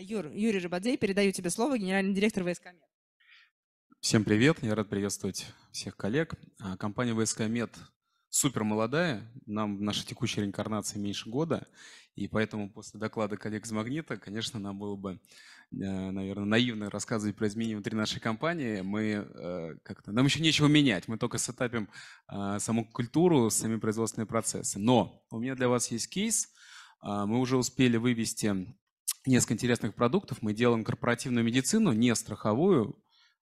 Юр, Юрий Жабадзей, передаю тебе слово, генеральный директор ВСКМЕД. Всем привет, я рад приветствовать всех коллег. А, компания ВСКМЕД супер молодая, нам наша текущая реинкарнация меньше года, и поэтому после доклада коллег из «Магнита», конечно, нам было бы, э, наверное, наивно рассказывать про изменения внутри нашей компании. Мы э, как-то, нам еще нечего менять, мы только сетапим а, саму культуру, сами производственные процессы. Но у меня для вас есть кейс, а, мы уже успели вывести несколько интересных продуктов. Мы делаем корпоративную медицину, не страховую,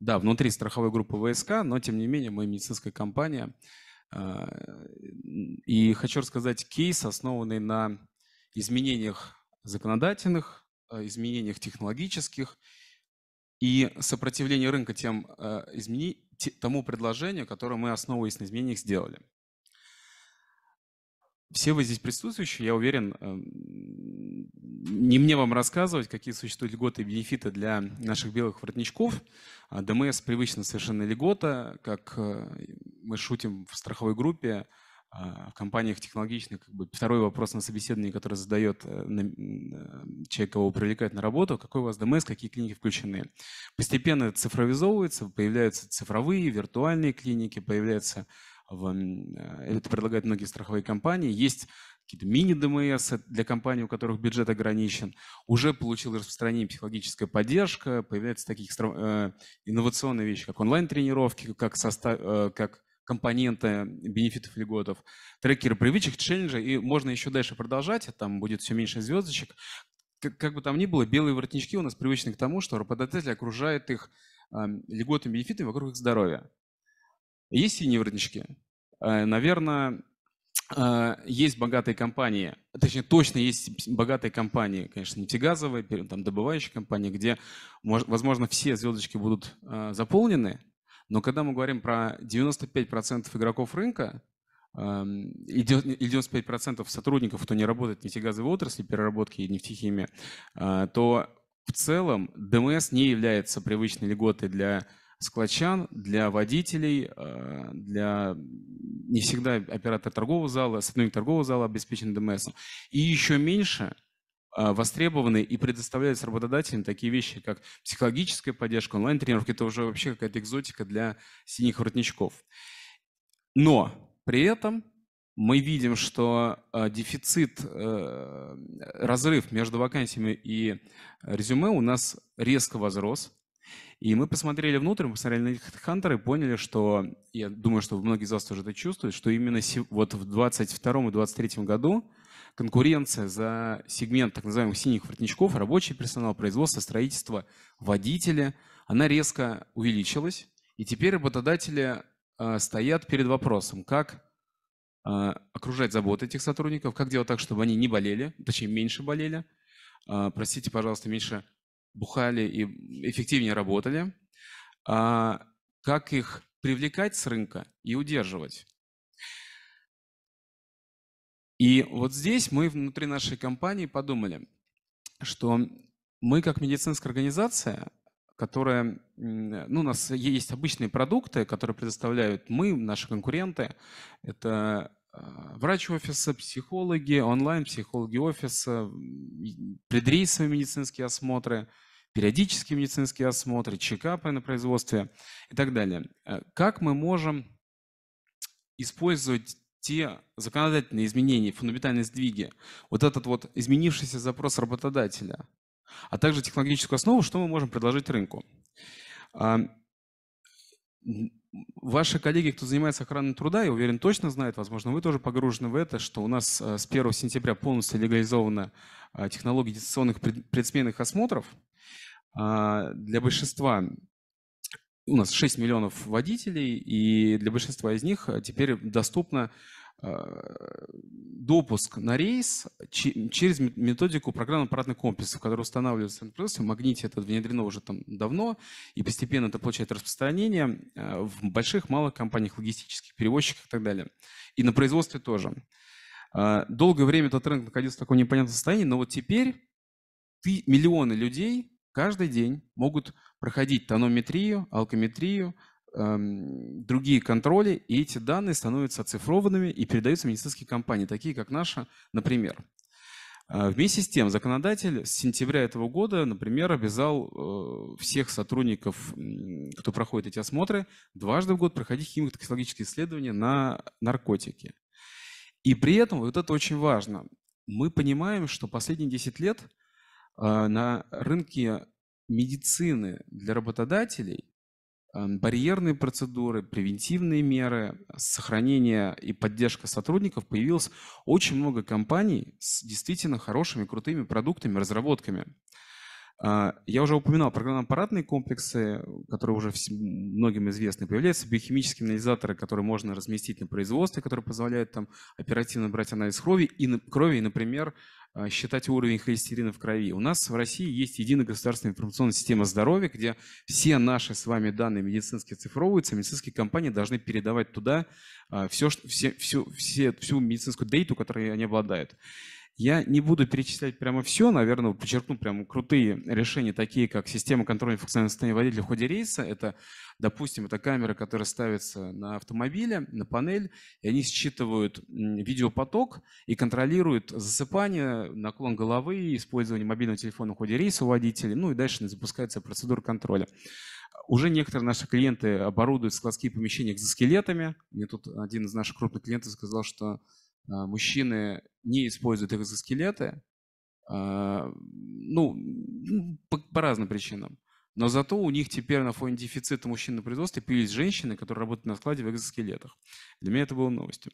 да, внутри страховой группы ВСК, но тем не менее мы медицинская компания. Э, и хочу рассказать кейс, основанный на изменениях законодательных, э, изменениях технологических и сопротивлении рынка тем, э, измени... тому предложению, которое мы, основываясь на изменениях, сделали все вы здесь присутствующие, я уверен, эм, не мне вам рассказывать, какие существуют льготы и бенефиты для наших белых воротничков. А, ДМС привычно совершенно льгота, как э, мы шутим в страховой группе, а, в компаниях технологичных. Как бы, второй вопрос на собеседовании, который задает э, э, человек, кого привлекает на работу, какой у вас ДМС, какие клиники включены. Постепенно цифровизовывается, появляются цифровые, виртуальные клиники, появляются в, э, это предлагают многие страховые компании. Есть какие-то мини-ДМС для компаний, у которых бюджет ограничен. Уже получила распространение психологическая поддержка, появляются такие экстра... Э, инновационные вещи, как онлайн-тренировки, как, состав... Э, как компонента бенефитов льготов, трекеры привычек, челленджи, и можно еще дальше продолжать, а там будет все меньше звездочек. Как, как бы там ни было, белые воротнички у нас привычны к тому, что работодатель окружает их э, льготами, бенефитами вокруг их здоровья. Есть синие воротнички? Э, Наверное, э, есть богатые компании, точнее, точно есть богатые компании, конечно, нефтегазовые, там, добывающие компании, где, возможно, все звездочки будут э, заполнены, но когда мы говорим про 95% игроков рынка, эм, и 95% сотрудников, кто не работает в нефтегазовой отрасли, переработки и нефтехимии, то в целом ДМС не является привычной льготой для Складчан для водителей, э, для не всегда оператора торгового зала, сотрудник торгового зала обеспечен ДМС. И еще меньше э, востребованы и предоставляются работодателям такие вещи, как психологическая поддержка, онлайн-тренировки. Это уже вообще какая-то экзотика для синих воротничков. Но при этом мы видим, что э, дефицит, разрыв между вакансиями и резюме у нас резко возрос. И мы посмотрели внутрь, мы посмотрели на HeadHunter и поняли, что, я думаю, что многие из вас тоже это чувствуют, что именно вот в 22 и 23 году конкуренция за сегмент так называемых синих воротничков, рабочий персонал, производство, строительство, водители, она резко увеличилась. И теперь работодатели а, стоят перед вопросом, как а, окружать заботы этих сотрудников, как делать так, чтобы они не болели, точнее меньше болели, а, простите, пожалуйста, меньше бухали и эффективнее работали, а как их привлекать с рынка и удерживать. И вот здесь мы внутри нашей компании подумали, что мы как медицинская организация, которая, ну, у нас есть обычные продукты, которые предоставляют мы, наши конкуренты. Это а, врач офиса, психологи, онлайн-психологи офиса, предрейсовые медицинские осмотры, периодические медицинские осмотры, чекапы на производстве и так далее. Э, как мы можем использовать те законодательные изменения, фундаментальные сдвиги, вот этот вот изменившийся запрос работодателя, а также технологическую основу, что мы можем предложить рынку. Ваши коллеги, кто занимается охраной труда, я уверен, точно знают, возможно, вы тоже погружены в это, что у нас э, с 1 сентября полностью легализована технология дистанционных предсменных осмотров. А, для большинства у нас 6 миллионов водителей, и для большинства из них э, теперь доступно. Э, допуск на рейс через методику программно-аппаратных комплексов, которые устанавливается на производстве. В магните это внедрено уже там давно, и постепенно это получает распространение э, в больших, малых компаниях, логистических, перевозчиках и так далее. И на производстве тоже. Э, долгое время этот рынок находился в таком непонятном состоянии, но вот теперь ты, миллионы людей каждый день могут проходить тонометрию, алкометрию, Эм, другие контроли, и эти данные становятся оцифрованными и передаются медицинские компании, такие как наша, например. Э, вместе с тем, законодатель с сентября этого года, например, обязал э, всех сотрудников, кто проходит эти осмотры, дважды в год проходить химико-токсикологические исследования на наркотики. И при этом, вот это очень важно, мы понимаем, что последние 10 лет э, на рынке медицины для работодателей Эм, барьерные процедуры, превентивные меры, сохранение и поддержка сотрудников, появилось очень много компаний с действительно хорошими, крутыми продуктами, разработками. А, я уже упоминал программно-аппаратные комплексы, которые уже многим известны. Появляются биохимические анализаторы, которые можно разместить на производстве, которые позволяют там оперативно брать анализ крови и, крови, и например, а, считать уровень холестерина в крови. У нас в России есть единая государственная информационная система здоровья, где все наши с вами данные медицинские цифровываются, медицинские компании должны передавать туда а, все, все, все, все, всю медицинскую дейту, которой они обладают. Я не буду перечислять прямо все, наверное, подчеркну прямо крутые решения, такие как система контроля функционального состояния водителя в ходе рейса. Это, допустим, это камера, которая ставится на автомобиле, на панель, и они считывают видеопоток и контролируют засыпание, наклон головы, использование мобильного телефона в ходе рейса у водителей, ну и дальше запускается процедура контроля. Уже некоторые наши клиенты оборудуют складские помещения экзоскелетами. Мне тут один из наших крупных клиентов сказал, что а, мужчины не используют экзоскелеты, а, ну, по, по разным причинам. Но зато у них теперь на фоне дефицита мужчин на производстве появились женщины, которые работают на складе в экзоскелетах. Для меня это было новостью.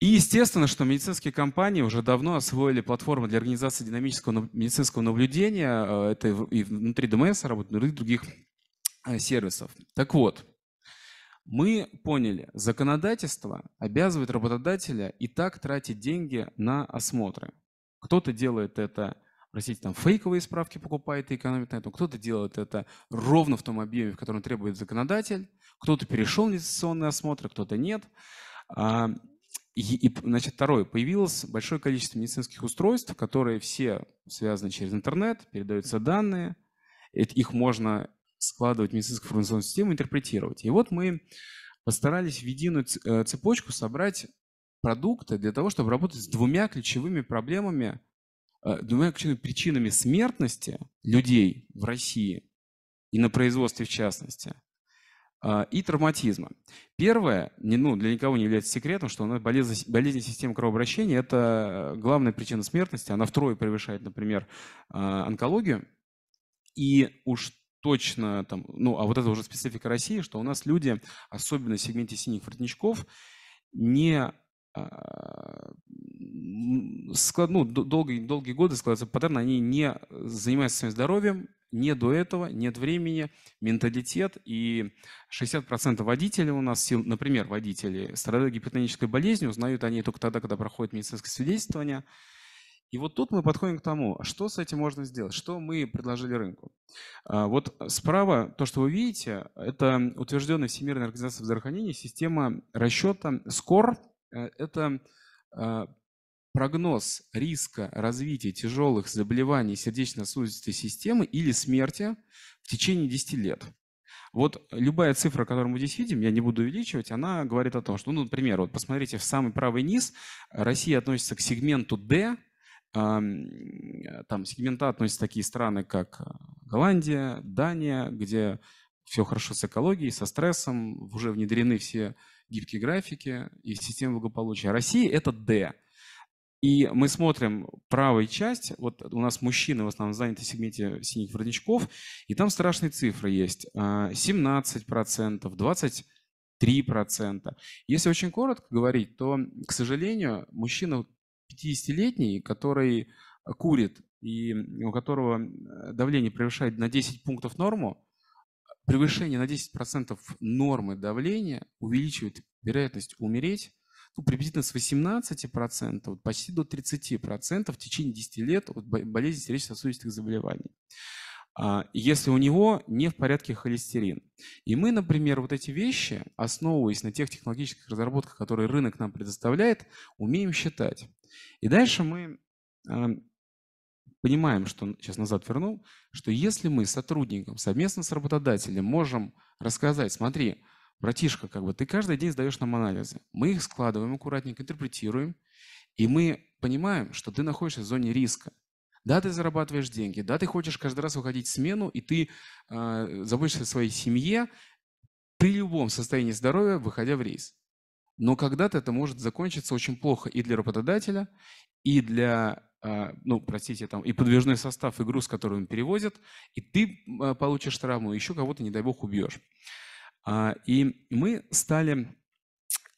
И естественно, что медицинские компании уже давно освоили платформы для организации динамического медицинского наблюдения. А, это и внутри ДМС работают, и других сервисов. Так вот, мы поняли, законодательство обязывает работодателя и так тратить деньги на осмотры. Кто-то делает это, простите, там фейковые справки покупает и экономит на этом, кто-то делает это ровно в том объеме, в котором требует законодатель, кто-то перешел на инвестиционный осмотр, кто-то нет. А, и, и, значит, второе, появилось большое количество медицинских устройств, которые все связаны через интернет, передаются данные, их можно складывать медицинскую информационную систему, интерпретировать. И вот мы постарались в единую э, цепочку собрать продукты для того, чтобы работать с двумя ключевыми проблемами, э, двумя ключевыми причинами смертности людей в России и на производстве в частности, э, и травматизма. Первое, ну, для никого не является секретом, что у болезнь, болезнь системы кровообращения – это главная причина смертности. Она втрое превышает, например, онкологию. И уж точно, там, ну, а вот это уже специфика России, что у нас люди, особенно в сегменте синих воротничков, не а, склад, ну, долгие, долгие годы складывается паттерн, они не занимаются своим здоровьем, не до этого, нет времени, менталитет. И 60% водителей у нас, например, водители, страдают гипертонической болезнью, узнают они только тогда, когда проходит медицинское свидетельствование – и вот тут мы подходим к тому, а что с этим можно сделать, что мы предложили рынку. А, вот э, справа то, что вы видите, это утвержденная Всемирная организация здравоохранения система расчета SCORE. Э, это а, прогноз риска развития тяжелых заболеваний сердечно-сосудистой системы или смерти в течение 10 лет. Вот любая цифра, которую мы здесь видим, я не буду увеличивать, она говорит о том, что, ну, например, вот посмотрите в самый правый низ, Россия относится к сегменту D, а, э, там сегмента относятся такие страны, как э, Голландия, Дания, где все хорошо с экологией, со стрессом, уже внедрены все гибкие графики и системы благополучия. Россия – это D. И мы смотрим правая часть, вот у нас мужчины в основном заняты в сегменте синих воротничков, и там страшные цифры есть. 17%, а, 23%. Если очень коротко говорить, то, к сожалению, мужчины 50-летний, который э, курит и у которого э, давление превышает на 10 пунктов норму, превышение на 10% нормы давления увеличивает вероятность умереть ну, приблизительно с 18% почти до 30% в течение 10 лет от болезни сердечно-сосудистых заболеваний. А, если у него не в порядке холестерин. И мы, например, вот эти вещи, основываясь на тех технологических разработках, которые рынок нам предоставляет, умеем считать. И дальше мы а, понимаем, что, сейчас назад верну, что если мы сотрудникам совместно с работодателем можем рассказать, смотри, братишка, как бы ты каждый день сдаешь нам анализы. Мы их складываем аккуратненько, интерпретируем, и мы понимаем, что ты находишься в зоне риска. Да, ты зарабатываешь деньги, да, ты хочешь каждый раз выходить в смену, и ты э, заботишься о своей семье при любом состоянии здоровья, выходя в рейс. Но когда-то это может закончиться очень плохо и для работодателя, и для, э, ну, простите, там, и подвижной состав, и груз, который он перевозит, и ты э, получишь травму, еще кого-то, не дай бог, убьешь. А, и мы стали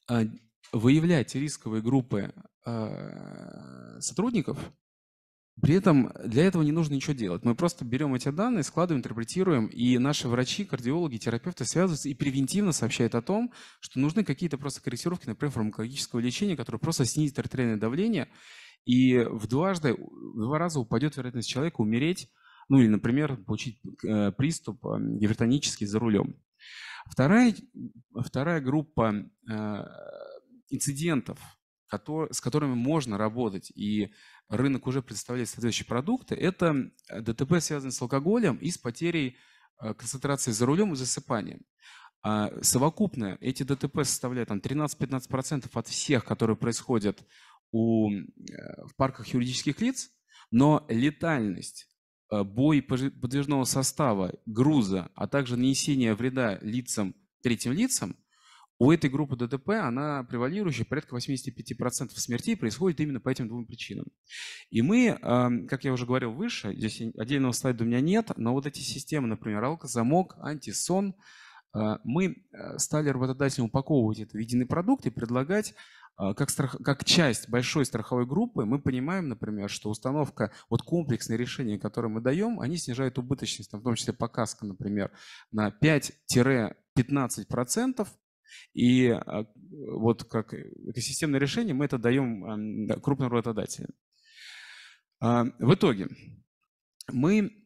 э, выявлять рисковые группы сотрудников при этом для этого не нужно ничего делать. Мы просто берем эти данные, складываем, интерпретируем, и наши врачи, кардиологи, терапевты связываются и превентивно сообщают о том, что нужны какие-то просто корректировки, например, фармакологического лечения, которое просто снизит артериальное давление, и в, дважды, в два раза упадет вероятность человека умереть, ну или, например, получить э, приступ эм, гипертонический за рулем. Вторая, вторая группа э, инцидентов – с которыми можно работать, и рынок уже представляет соответствующие продукты, это э, ДТП, связанные с алкоголем и с потерей э, концентрации за рулем и засыпанием. А совокупно эти ДТП составляют там, 13-15% от всех, которые происходят у, э, в парках юридических лиц, но летальность, бой подвижного состава, груза, а также нанесение вреда лицам, третьим лицам – у этой группы ДТП она превалирующая, порядка 85% смертей происходит именно по этим двум причинам. И мы, эм, как я уже говорил выше, здесь отдельного слайда у меня нет, но вот эти системы, например, алкозамок, антисон, э, мы э, стали работодателям упаковывать это в единый продукт и предлагать э, как, страх... как часть большой страховой группы мы понимаем, например, что установка, вот комплексные решения, которые мы даем, они снижают убыточность, в том числе показка, например, на 5-15%, и а, вот как э, экосистемное решение мы это даем крупным работодателям. А, в итоге мы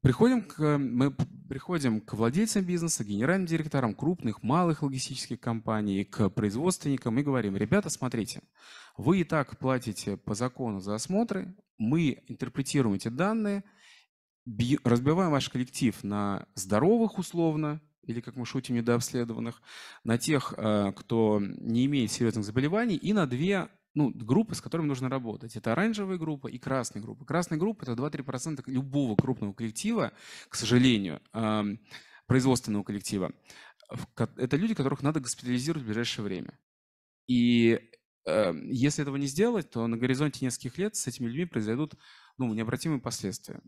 Приходим к, мы приходим к владельцам бизнеса, генеральным директорам крупных, малых логистических компаний, к производственникам и говорим, ребята, смотрите, вы и так платите по закону за осмотры, мы интерпретируем эти данные, разбиваем ваш коллектив на здоровых условно или, как мы шутим, недообследованных, на тех, э, кто не имеет серьезных заболеваний, и на две ну, группы, с которыми нужно работать. Это оранжевая группа и красная группа. Красная группа – это 2-3% любого крупного коллектива, к сожалению, эм, производственного коллектива. Э, это люди, которых надо госпитализировать в ближайшее время. И Э, если этого не сделать, то на горизонте нескольких лет с этими людьми произойдут ну, необратимые последствия.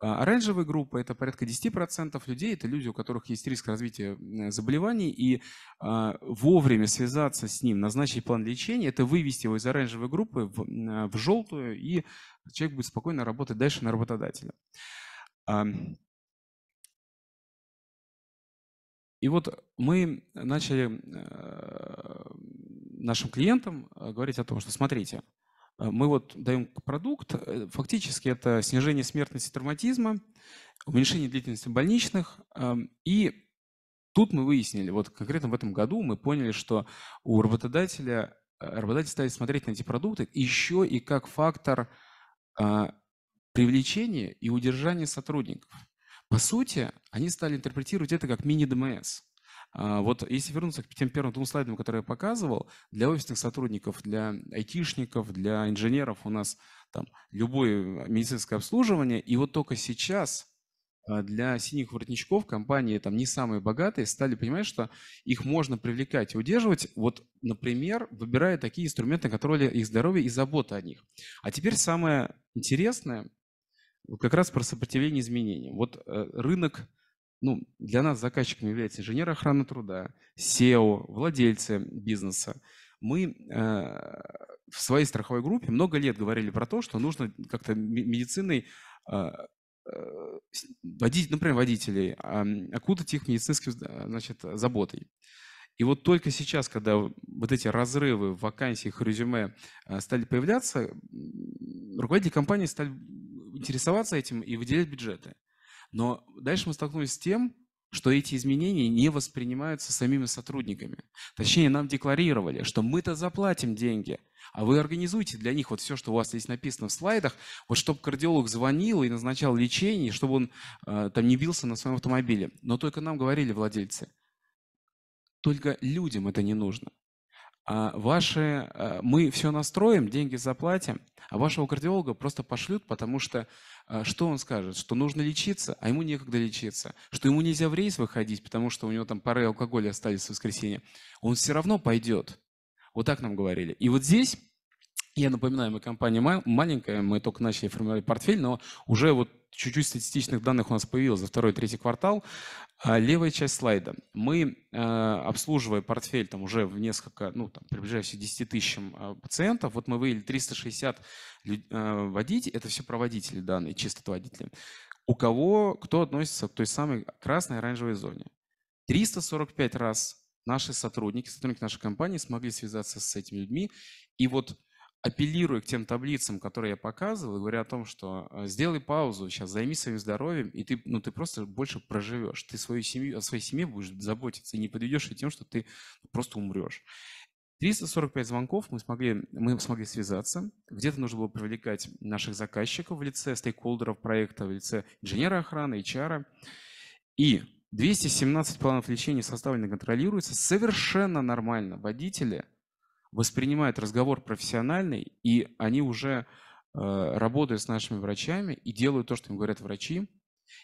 А, оранжевые группы – это порядка 10% людей, это люди, у которых есть риск развития заболеваний, и а, вовремя связаться с ним, назначить план лечения – это вывести его из оранжевой группы в, в желтую, и человек будет спокойно работать дальше на работодателя. И вот мы начали э, нашим клиентам э, говорить о том, что смотрите, э, мы вот даем продукт, фактически это снижение смертности травматизма, уменьшение длительности больничных. И тут мы выяснили, вот конкретно в этом году мы поняли, что у работодателя, работодатель стали смотреть на эти продукты еще и как фактор привлечения и удержания сотрудников. По сути, они стали интерпретировать это как мини-ДМС. А, вот если вернуться к тем первым двум слайдам, которые я показывал, для офисных сотрудников, для айтишников, для инженеров у нас там любое медицинское обслуживание. И вот только сейчас а, для синих воротничков компании там не самые богатые стали понимать, что их можно привлекать и удерживать, вот, например, выбирая такие инструменты контроля их здоровья и заботы о них. А теперь самое интересное – как раз про сопротивление изменениям. Вот э, рынок, ну, для нас заказчиками является инженер охраны труда, SEO, владельцы бизнеса. Мы э, в своей страховой группе много лет говорили про то, что нужно как-то медициной э, водить, ну, например, водителей, окутать их медицинским значит, заботой. И вот только сейчас, когда вот эти разрывы в вакансиях и резюме стали появляться, руководители компании стали интересоваться этим и выделять бюджеты. Но дальше мы столкнулись с тем, что эти изменения не воспринимаются самими сотрудниками. Точнее, нам декларировали, что мы-то заплатим деньги, а вы организуете для них вот все, что у вас здесь написано в слайдах, вот чтобы кардиолог звонил и назначал лечение, чтобы он э, там не бился на своем автомобиле. Но только нам говорили владельцы, только людям это не нужно. А ваши, э, мы все настроим, деньги заплатим, а вашего кардиолога просто пошлют, потому что э, что он скажет? Что нужно лечиться, а ему некогда лечиться. Что ему нельзя в рейс выходить, потому что у него там пары алкоголя остались в воскресенье. Он все равно пойдет. Вот так нам говорили. И вот здесь я напоминаю, мы компания маленькая, мы только начали формировать портфель, но уже вот чуть-чуть статистичных данных у нас появилось за второй и третий квартал. А, левая часть слайда. Мы, э, обслуживая портфель там уже в несколько, ну, там, приближаясь к 10 тысячам а, пациентов, вот мы выявили 360 водителей, это все проводители данные, чисто водители. У кого, кто относится к той самой красной оранжевой зоне. 345 раз наши сотрудники, сотрудники нашей компании смогли связаться с этими людьми. И вот апеллируя к тем таблицам, которые я показывал, говоря о том, что э, сделай паузу сейчас, займись своим здоровьем, и ты, ну, ты просто больше проживешь. Ты свою семью, о своей семье будешь заботиться и не подведешь ее тем, что ты просто умрешь. 345 звонков мы смогли, мы смогли связаться. Где-то нужно было привлекать наших заказчиков в лице стейкхолдеров проекта, в лице инженера охраны, HR. И 217 планов лечения составлены, контролируются совершенно нормально. Водители – воспринимают разговор профессиональный, и они уже э, работают с нашими врачами и делают то, что им говорят врачи.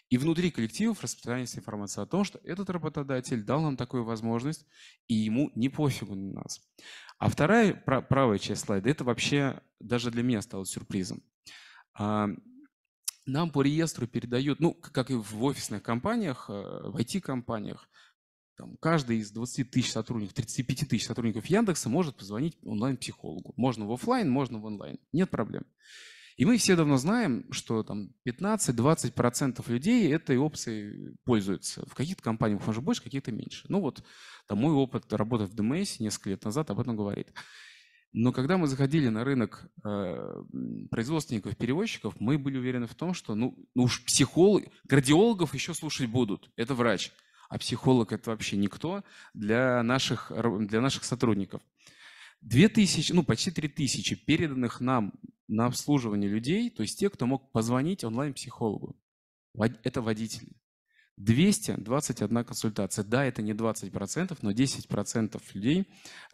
И внутри коллективов распространяется информация о том, что этот работодатель дал нам такую возможность, и ему не пофигу на нас. А вторая правая часть слайда, это вообще даже для меня стало сюрпризом. А, нам по реестру передают, ну, как и в офисных компаниях, э, в IT-компаниях, там, каждый из 20 тысяч сотрудников, 35 тысяч сотрудников Яндекса может позвонить онлайн-психологу. Можно в офлайн, можно в онлайн. Нет проблем. И мы все давно знаем, что там 15-20% людей этой опцией пользуются. В каких-то компаниях уже больше, в каких-то меньше. Ну вот, там мой опыт работы в ДМС несколько лет назад об этом говорит. Но когда мы заходили на рынок э, производственников, перевозчиков, мы были уверены в том, что ну, ну уж психолог, кардиологов еще слушать будут. Это врач а психолог – это вообще никто для наших, для наших сотрудников. 2000, ну почти 3000 переданных нам на обслуживание людей, то есть те, кто мог позвонить онлайн-психологу. Это водители. 221 консультация. Да, это не 20%, но 10% людей,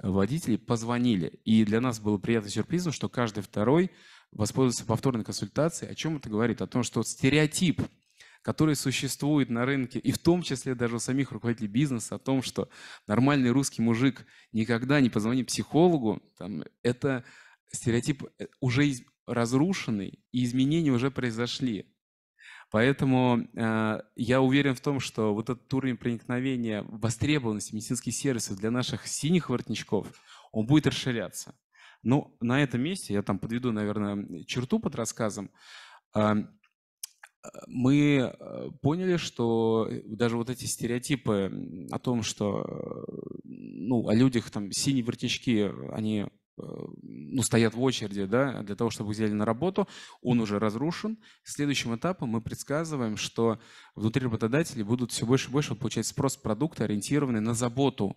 э, водителей, позвонили. И для нас было приятным сюрпризом, что каждый второй воспользуется повторной консультацией. О чем это говорит? О том, что стереотип которые существуют на рынке, и в том числе даже у самих руководителей бизнеса, о том, что нормальный русский мужик никогда не позвонит психологу, там, это стереотип э, уже из, разрушенный, и изменения уже произошли. Поэтому э, я уверен в том, что вот этот уровень проникновения востребованности медицинских сервисов для наших синих воротничков, он будет расширяться. Но ну, на этом месте, я там подведу, наверное, черту под рассказом, э, мы э, поняли, что э, даже вот эти стереотипы о том, что э, ну, о людях там синие вертички, они ну, стоят в очереди да, для того, чтобы взяли на работу, он уже разрушен. Следующим этапом мы предсказываем, что внутри работодателей будут все больше и больше получать спрос продукта, ориентированный на заботу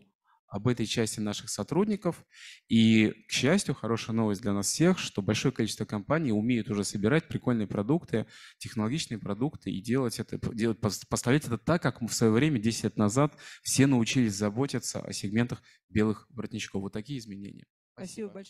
об этой части наших сотрудников. И, к счастью, хорошая новость для нас всех, что большое количество компаний умеют уже собирать прикольные продукты, технологичные продукты и делать это, делать, поставлять это так, как мы в свое время, 10 лет назад, все научились заботиться о сегментах белых воротничков. Вот такие изменения. Спасибо, Спасибо большое.